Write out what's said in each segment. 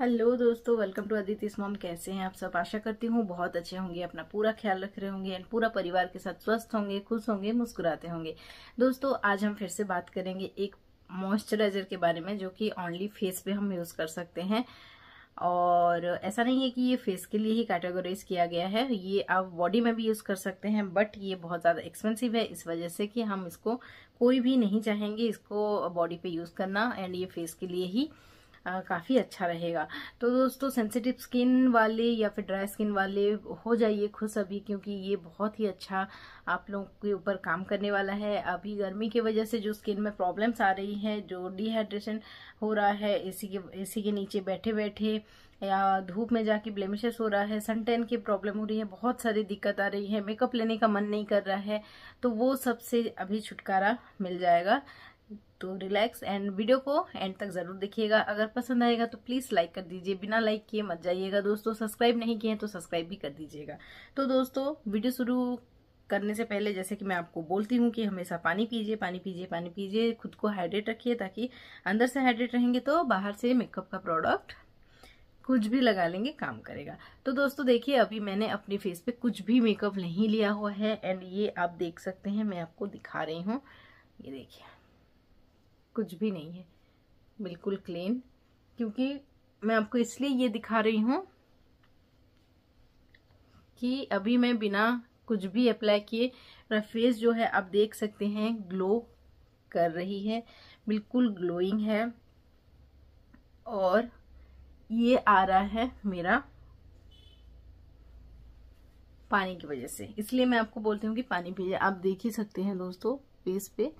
hello दोस्तों welcome to Aditi mom कैसे हैं आप सब आशा करती हूँ बहुत अच्छे होंगे अपना पूरा ख्याल रख रहे होंगे एंड पूरा परिवार के साथ स्वस्थ होंगे खुश होंगे मुस्कुराते होंगे दोस्तों आज हम फिर से बात करेंगे एक मॉइस्चराइजर के बारे में जो कि ओनली फेस पे हम यूज़ कर सकते हैं और ऐसा नहीं है कि ये फेस के लिए ही कैटेगोराइज किया गया है ये आप बॉडी में भी यूज़ कर सकते हैं बट ये बहुत ज़्यादा एक्सपेंसिव है इस वजह से कि हम इसको कोई भी नहीं चाहेंगे इसको बॉडी पे यूज़ करना एंड ये फेस के लिए ही काफ़ी अच्छा रहेगा तो दोस्तों सेंसिटिव स्किन वाले या फिर ड्राई स्किन वाले हो जाइए खुश अभी क्योंकि ये बहुत ही अच्छा आप लोगों के ऊपर काम करने वाला है अभी गर्मी की वजह से जो स्किन में प्रॉब्लम्स आ रही है जो डिहाइड्रेशन हो रहा है इसी के इसी के नीचे बैठे बैठे या धूप में जाके ब्लेमिशेस हो रहा है सनटेन की प्रॉब्लम हो रही है बहुत सारी दिक्कत आ रही है मेकअप लेने का मन नहीं कर रहा है तो वो सबसे अभी छुटकारा मिल जाएगा तो रिलैक्स एंड वीडियो को एंड तक ज़रूर देखिएगा अगर पसंद आएगा तो प्लीज़ लाइक कर दीजिए बिना लाइक किए मत जाइएगा दोस्तों सब्सक्राइब नहीं किए तो सब्सक्राइब भी कर दीजिएगा तो दोस्तों वीडियो शुरू करने से पहले जैसे कि मैं आपको बोलती हूँ कि हमेशा पानी पीजिए पानी पीजिए पानी पीजिए खुद को हाइड्रेट रखिए ताकि अंदर से हाइड्रेट रहेंगे तो बाहर से मेकअप का प्रोडक्ट कुछ भी लगा लेंगे काम करेगा तो दोस्तों देखिए अभी मैंने अपने फेस पे कुछ भी मेकअप नहीं लिया हुआ है एंड ये आप देख सकते हैं मैं आपको दिखा रही हूँ ये देखिए कुछ भी नहीं है बिल्कुल क्लीन क्योंकि मैं आपको इसलिए ये दिखा रही हूँ कि अभी मैं बिना कुछ भी अप्लाई किए मेरा फेस जो है आप देख सकते हैं ग्लो कर रही है बिल्कुल ग्लोइंग है और ये आ रहा है मेरा पानी की वजह से इसलिए मैं आपको बोलती हूँ कि पानी पीजिए आप देख ही सकते हैं दोस्तों फेस पे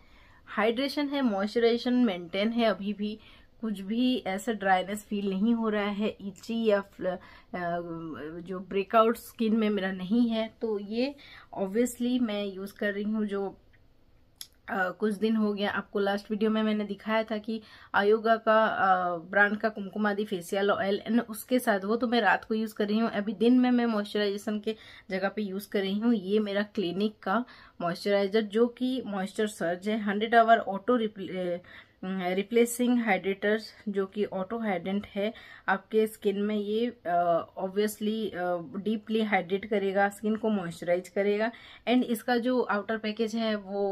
हाइड्रेशन है मॉइस्चराइजेशन मेंटेन है अभी भी कुछ भी ऐसा ड्राइनेस फील नहीं हो रहा है इची या जो ब्रेकआउट स्किन में मेरा नहीं है तो ये ऑब्वियसली मैं यूज़ कर रही हूँ जो आ, कुछ दिन हो गया आपको लास्ट वीडियो में मैंने दिखाया था कि आयोगा का ब्रांड का कुमकुम आदि फेसियल ऑयल एंड उसके साथ वो तो मैं रात को यूज़ कर रही हूँ अभी दिन में मैं मॉइस्चराइजेशन के जगह पे यूज़ कर रही हूँ ये मेरा क्लिनिक का मॉइस्चराइजर जो कि मॉइस्चर सर्ज है hundred hour auto replacing hydrators जो कि ऑटो हाइड्रेंट है आपके स्किन में ये ऑब्वियसली डीपली हाइड्रेट करेगा स्किन को मॉइस्चराइज करेगा एंड इसका जो आउटर पैकेज है वो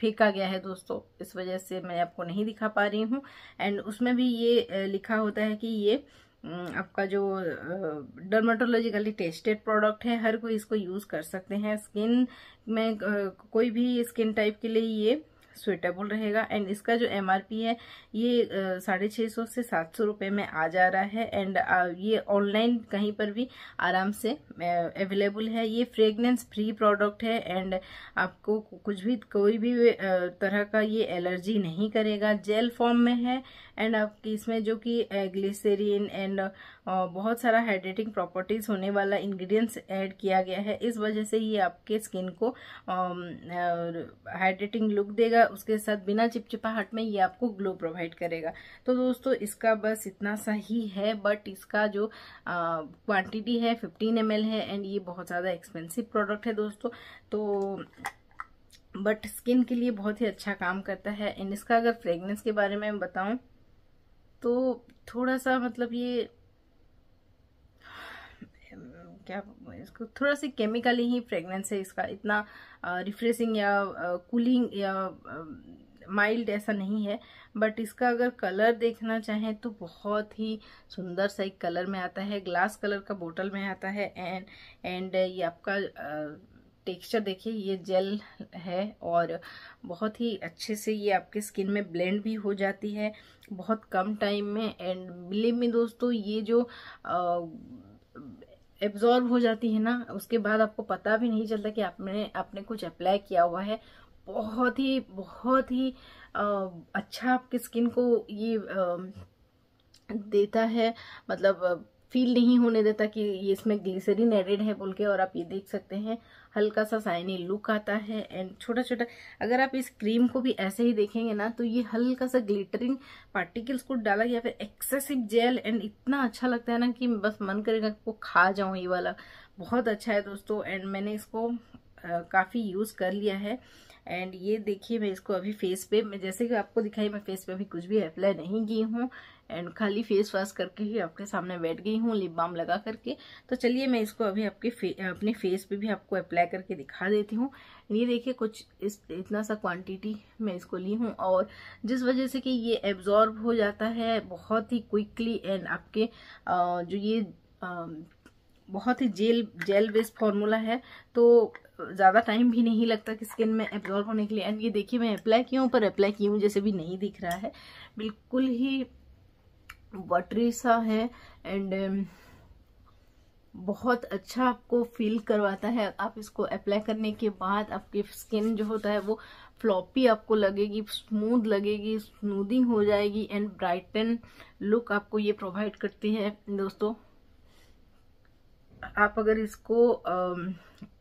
फेंका गया है दोस्तों इस वजह से मैं आपको नहीं दिखा पा रही हूँ एंड उसमें भी ये लिखा होता है कि ये आपका जो डर्माटोलॉजिकली टेस्टेड प्रोडक्ट है हर कोई इसको यूज़ कर सकते हैं स्किन में कोई भी स्किन टाइप के लिए ये स्वेटेबल रहेगा एंड इसका जो एम है ये साढ़े छः सौ से सात सौ रुपये में आ जा रहा है एंड ये ऑनलाइन कहीं पर भी आराम से अवेलेबल है ये फ्रेगनेंस फ्री प्रोडक्ट है एंड आपको कुछ भी कोई भी तरह का ये एलर्जी नहीं करेगा जेल फॉर्म में है एंड आपकी इसमें जो कि ग्लिसरीन एंड बहुत सारा हाइड्रेटिंग प्रॉपर्टीज होने वाला इंग्रेडिएंट्स ऐड किया गया है इस वजह से ये आपके स्किन को हाइड्रेटिंग लुक देगा उसके साथ बिना चिपचिपाहट में ये आपको ग्लो प्रोवाइड करेगा तो दोस्तों इसका बस इतना सा ही है बट इसका जो क्वांटिटी है फिफ्टीन एम है एंड ये बहुत ज़्यादा एक्सपेंसिव प्रोडक्ट है दोस्तों तो बट स्किन के लिए बहुत ही अच्छा काम करता है एंड इसका अगर फ्रेगनेंस के बारे में बताऊं तो थोड़ा सा मतलब ये क्या इसको थोड़ा सा केमिकली ही फ्रेगनेंस है इसका इतना रिफ्रेशिंग या कूलिंग या माइल्ड ऐसा नहीं है बट इसका अगर कलर देखना चाहें तो बहुत ही सुंदर सा एक कलर में आता है ग्लास कलर का बोतल में आता है एंड एंड ये आपका टेक्सचर देखिए ये जेल है और बहुत ही अच्छे से ये आपके स्किन में ब्लेंड भी हो जाती है बहुत कम टाइम में एंड बिलीव में दोस्तों ये जो एब्जॉर्ब हो जाती है ना उसके बाद आपको पता भी नहीं चलता कि आपने आपने कुछ अप्लाई किया हुआ है बहुत ही बहुत ही आ, अच्छा आपके स्किन को ये आ, देता है मतलब फील नहीं होने देता कि ये इसमें ग्लिसरीन एडेड है बोल के और आप ये देख सकते हैं हल्का सा साइनी लुक आता है एंड छोटा छोटा अगर आप इस क्रीम को भी ऐसे ही देखेंगे ना तो ये हल्का सा ग्लिटरिंग पार्टिकल्स को डाला गया फिर एक्सेसिव जेल एंड इतना अच्छा लगता है ना कि बस मन करेगा वो खा जाऊँ ये वाला बहुत अच्छा है दोस्तों एंड मैंने इसको काफ़ी यूज़ कर लिया है एंड ये देखिए मैं इसको अभी फेस पे मैं जैसे कि आपको दिखाई मैं फेस पे अभी कुछ भी अप्लाई नहीं की हूँ एंड खाली फेस वॉश करके ही आपके सामने बैठ गई हूँ लिप बाम लगा करके तो चलिए मैं इसको अभी आपके फे, अपने फेस पे भी आपको अप्लाई करके दिखा देती हूँ ये देखिए कुछ इस इतना सा क्वांटिटी मैं इसको ली हूँ और जिस वजह से कि ये एब्जॉर्ब हो जाता है बहुत ही क्विकली एंड आपके जो ये बहुत ही जेल जेल बेस्ड फार्मूला है तो ज़्यादा टाइम भी नहीं लगता कि स्किन में एब्जॉर्व होने के लिए एंड ये देखिए मैं अप्लाई की हूँ पर अप्लाई की हूँ जैसे भी नहीं दिख रहा है बिल्कुल ही वटरी सा है एंड um, बहुत अच्छा आपको फील करवाता है आप इसको अप्लाई करने के बाद आपकी स्किन जो होता है वो फ्लॉपी आपको लगेगी स्मूथ लगेगी स्मूदिंग हो जाएगी एंड ब्राइटन लुक आपको ये प्रोवाइड करती है दोस्तों आप अगर इसको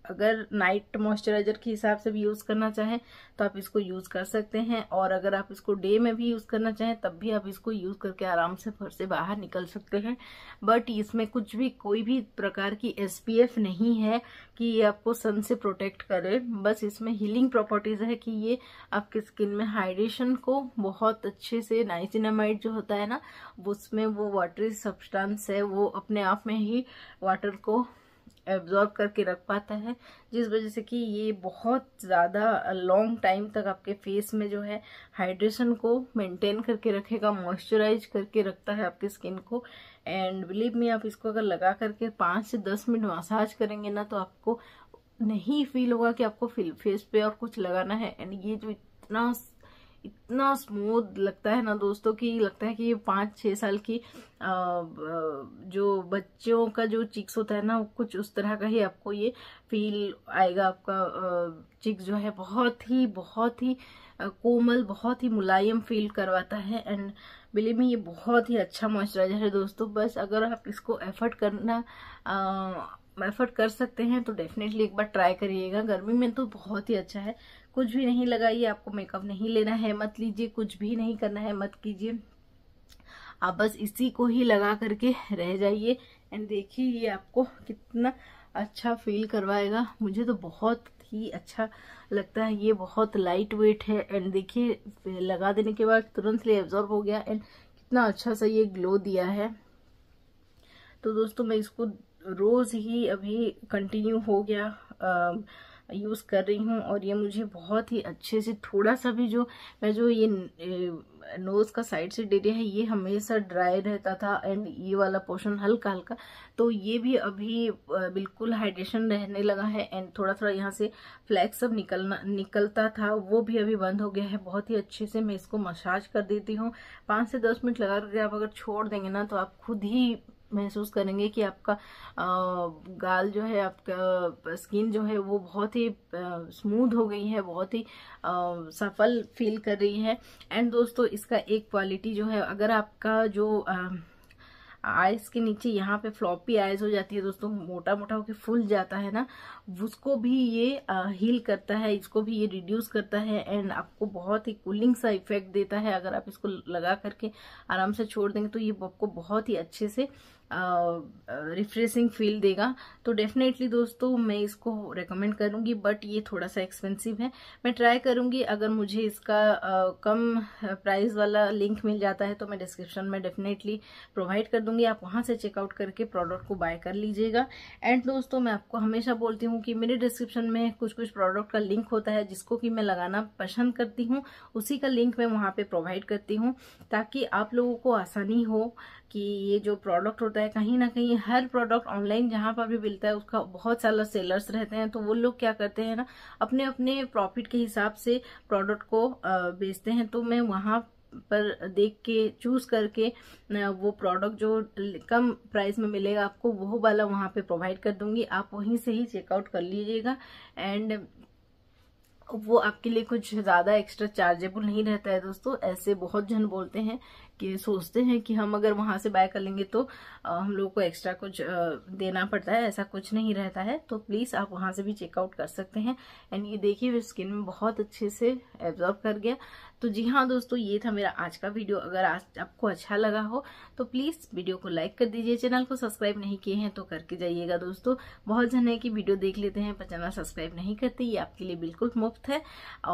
अगर नाइट मॉइस्चराइजर के हिसाब से भी यूज़ करना चाहें तो आप इसको यूज़ कर सकते हैं और अगर आप इसको डे में भी यूज़ करना चाहें तब भी आप इसको यूज़ करके आराम से घर से बाहर निकल सकते हैं बट इसमें कुछ भी कोई भी प्रकार की एसपीएफ नहीं है कि ये आपको सन से प्रोटेक्ट करे बस इसमें हीलिंग प्रॉपर्टीज है कि ये आपके स्किन में हाइड्रेशन को बहुत अच्छे से नाइसिनामाइड जो होता है ना उसमें वो वाटरी सब्सटेंस है वो अपने आप में ही वाटर को एब्जॉर्ब करके रख पाता है जिस वजह से कि ये बहुत ज़्यादा लॉन्ग टाइम तक आपके फेस में जो है हाइड्रेशन को मेंटेन करके रखेगा मॉइस्चराइज करके रखता है आपकी स्किन को एंड बिलीव में आप इसको अगर लगा करके पाँच से दस मिनट मसाज करेंगे ना तो आपको नहीं फील होगा कि आपको फेस पे और कुछ लगाना है एंड ये जो इतना इतना स्मूथ लगता है ना दोस्तों कि लगता है कि ये पाँच छः साल की जो बच्चों का जो चिक्स होता है ना कुछ उस तरह का ही आपको ये फील आएगा आपका चिक्स जो है बहुत ही बहुत ही कोमल बहुत ही मुलायम फील करवाता है एंड बिलीव में ये बहुत ही अच्छा मॉइस्चराइजर है दोस्तों बस अगर आप इसको एफर्ट करना एफर्ट कर सकते हैं तो डेफिनेटली एक बार ट्राई करिएगा गर्मी में तो बहुत ही अच्छा है कुछ भी नहीं लगाइए आपको मेकअप नहीं लेना है मत लीजिए कुछ भी नहीं करना है मत कीजिए आप बस इसी को ही लगा करके रह जाइए एंड देखिए ये आपको कितना अच्छा फील करवाएगा मुझे तो बहुत ही अच्छा लगता है ये बहुत लाइट वेट है एंड देखिए लगा देने के बाद तुरंत से एब्जॉर्ब हो गया एंड कितना अच्छा सा ये ग्लो दिया है तो दोस्तों मैं इसको रोज़ ही अभी कंटिन्यू हो गया आ, यूज़ कर रही हूँ और ये मुझे बहुत ही अच्छे से थोड़ा सा भी जो मैं जो ये नोज़ का साइड से एरिया है ये हमेशा ड्राई रहता था एंड ये वाला पोर्शन हल्का हल्का तो ये भी अभी बिल्कुल हाइड्रेशन रहने लगा है एंड थोड़ा थोड़ा यहाँ से फ्लैक्स सब निकलना निकलता था वो भी अभी बंद हो गया है बहुत ही अच्छे से मैं इसको मसाज कर देती हूँ पाँच से दस मिनट लगा करके आप अगर छोड़ देंगे ना तो आप खुद ही महसूस करेंगे कि आपका गाल जो है आपका स्किन जो है वो बहुत ही स्मूथ हो गई है बहुत ही सफल फील कर रही है एंड दोस्तों इसका एक क्वालिटी जो है अगर आपका जो आइज़ के नीचे यहाँ पे फ्लॉपी आइज़ हो जाती है दोस्तों मोटा मोटा होकर फूल जाता है ना उसको भी ये हील करता है इसको भी ये रिड्यूस करता है एंड आपको बहुत ही कूलिंग सा इफेक्ट देता है अगर आप इसको लगा करके आराम से छोड़ देंगे तो ये आपको बहुत ही अच्छे से रिफ्रेशिंग uh, फील देगा तो डेफिनेटली दोस्तों मैं इसको रेकमेंड करूँगी बट ये थोड़ा सा एक्सपेंसिव है मैं ट्राई करूँगी अगर मुझे इसका uh, कम प्राइस वाला लिंक मिल जाता है तो मैं डिस्क्रिप्शन में डेफिनेटली प्रोवाइड कर दूंगी दूंगी आप वहाँ से चेकआउट करके प्रोडक्ट को बाय कर लीजिएगा एंड दोस्तों मैं आपको हमेशा बोलती हूँ कि मेरे डिस्क्रिप्शन में कुछ कुछ प्रोडक्ट का लिंक होता है जिसको कि मैं लगाना पसंद करती हूँ उसी का लिंक मैं वहाँ पर प्रोवाइड करती हूँ ताकि आप लोगों को आसानी हो कि ये जो प्रोडक्ट होता है कहीं ना कहीं हर प्रोडक्ट ऑनलाइन जहाँ पर भी मिलता है उसका बहुत सारा सेलर्स रहते हैं तो वो लोग क्या करते हैं ना अपने अपने प्रॉफिट के हिसाब से प्रोडक्ट को बेचते हैं तो मैं वहाँ पर देख के चूज करके वो प्रोडक्ट जो कम प्राइस में मिलेगा आपको वो वाला वहाँ पे प्रोवाइड कर दूंगी आप वहीं से ही चेकआउट कर लीजिएगा एंड वो आपके लिए कुछ ज़्यादा एक्स्ट्रा चार्जेबल नहीं रहता है दोस्तों ऐसे बहुत जन बोलते हैं कि सोचते हैं कि हम अगर वहाँ से बाय कर लेंगे तो हम लोगों को एक्स्ट्रा कुछ देना पड़ता है ऐसा कुछ नहीं रहता है तो प्लीज़ आप वहाँ से भी चेकआउट कर सकते हैं एंड ये देखिए स्किन में बहुत अच्छे से एब्जॉर्ब कर गया तो जी हाँ दोस्तों ये था मेरा आज का वीडियो अगर आज आपको अच्छा लगा हो तो प्लीज़ वीडियो को लाइक कर दीजिए चैनल को सब्सक्राइब नहीं किए हैं तो करके जाइएगा दोस्तों बहुत जन है कि वीडियो देख लेते हैं पर चैनल सब्सक्राइब नहीं करते ये आपके लिए बिल्कुल मुफ्त है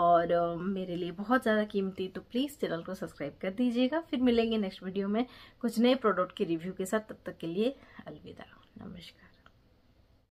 और मेरे लिए बहुत ज़्यादा कीमती तो प्लीज़ चैनल को सब्सक्राइब कर दीजिएगा फिर मिलेंगे नेक्स्ट वीडियो में कुछ नए प्रोडक्ट के रिव्यू के साथ तब तक के लिए अलविदा नमस्कार